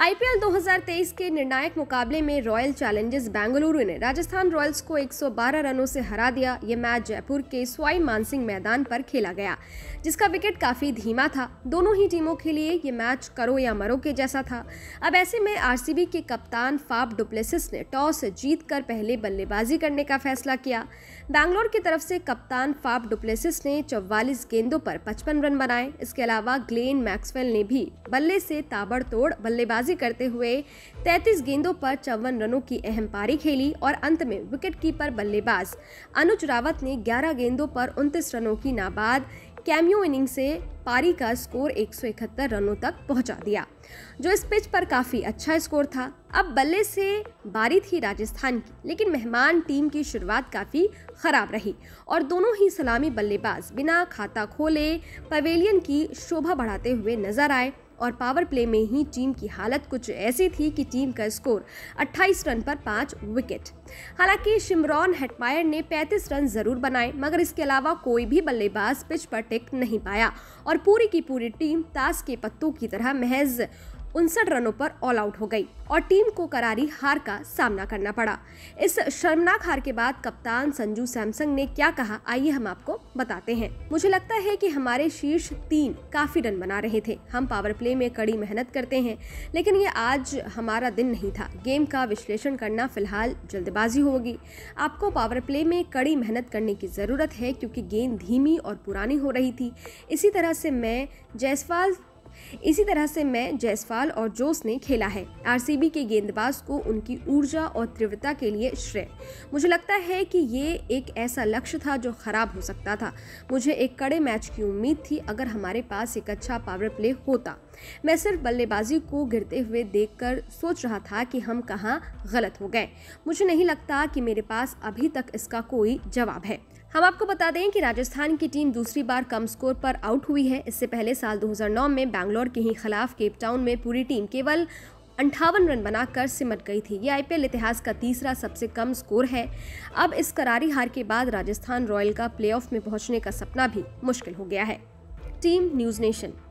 IPL 2023 के निर्णायक मुकाबले में रॉयल चैलेंजर्स बेंगलुरु ने राजस्थान रॉयल्स को 112 रनों से हरा दिया ये मैच जयपुर के स्वाई मानसिंह मैदान पर खेला गया जिसका विकेट काफ़ी धीमा था दोनों ही टीमों के लिए ये मैच करो या मरो के जैसा था अब ऐसे में आरसीबी के कप्तान फाफ डुप्लेसिस ने टॉस जीत कर पहले बल्लेबाजी करने का फैसला किया बैंगलोर की तरफ से कप्तान फाफ डुप्लेसिस ने चौवालीस गेंदों पर पचपन रन बनाए इसके अलावा ग्लेन मैक्सवेल ने भी बल्ले से ताबड़तोड़ बल्लेबाजी बल्लेबाजी करते हुए 33 गेंदों पर चौवन रनों की अहम पारी खेली और अंत में विकेटकीपर बल्लेबाज अनुज रावत ने 11 गेंदों पर उनतीस रनों की नाबाद कैमियो इनिंग से पारी का स्कोर एक रनों तक पहुंचा दिया जो इस पिच पर काफ़ी अच्छा स्कोर था अब बल्ले से बारी थी राजस्थान की लेकिन मेहमान टीम की शुरुआत काफ़ी खराब रही और दोनों ही सलामी बल्लेबाज बिना खाता खोले पवेलियन की शोभा बढ़ाते हुए नजर आए और पावर प्ले में ही टीम की हालत कुछ ऐसी थी कि टीम का स्कोर 28 रन पर पांच विकेट हालांकि शिमरॉन हेटमायर ने 35 रन जरूर बनाए मगर इसके अलावा कोई भी बल्लेबाज पिच पर टिक नहीं पाया और पूरी की पूरी टीम ताश के पत्तों की तरह महज उनसठ रनों पर ऑल आउट हो गई और टीम को करारी हार का सामना करना पड़ा इस शर्मनाक हार के बाद कप्तान संजू सैमसंग ने क्या कहा आइए हम आपको बताते हैं मुझे लगता है कि हमारे शीर्ष तीन काफी रन बना रहे थे हम पावर प्ले में कड़ी मेहनत करते हैं लेकिन ये आज हमारा दिन नहीं था गेम का विश्लेषण करना फिलहाल जल्दबाजी होगी आपको पावर प्ले में कड़ी मेहनत करने की ज़रूरत है क्योंकि गेंद धीमी और पुरानी हो रही थी इसी तरह से मैं जयसवाल इसी तरह से मैं जयसवाल और जोस ने खेला है आरसीबी के गेंदबाज को उनकी ऊर्जा और तीव्रता के लिए श्रेय मुझे लगता है कि ये एक ऐसा लक्ष्य था जो खराब हो सकता था मुझे एक कड़े मैच की उम्मीद थी अगर हमारे पास एक अच्छा पावर प्ले होता मैं सिर्फ बल्लेबाजी को गिरते हुए देख सोच रहा था कि हम कहाँ गलत हो गए मुझे नहीं लगता कि मेरे पास अभी तक इसका कोई जवाब है हम आपको बता दें कि राजस्थान की टीम दूसरी बार कम स्कोर पर आउट हुई है इससे पहले साल 2009 में बैंगलोर के ही खिलाफ केपटाउन में पूरी टीम केवल अंठावन रन बनाकर सिमट गई थी ये आईपीएल इतिहास का तीसरा सबसे कम स्कोर है अब इस करारी हार के बाद राजस्थान रॉयल का प्लेऑफ में पहुंचने का सपना भी मुश्किल हो गया है टीम न्यूज़ नेशन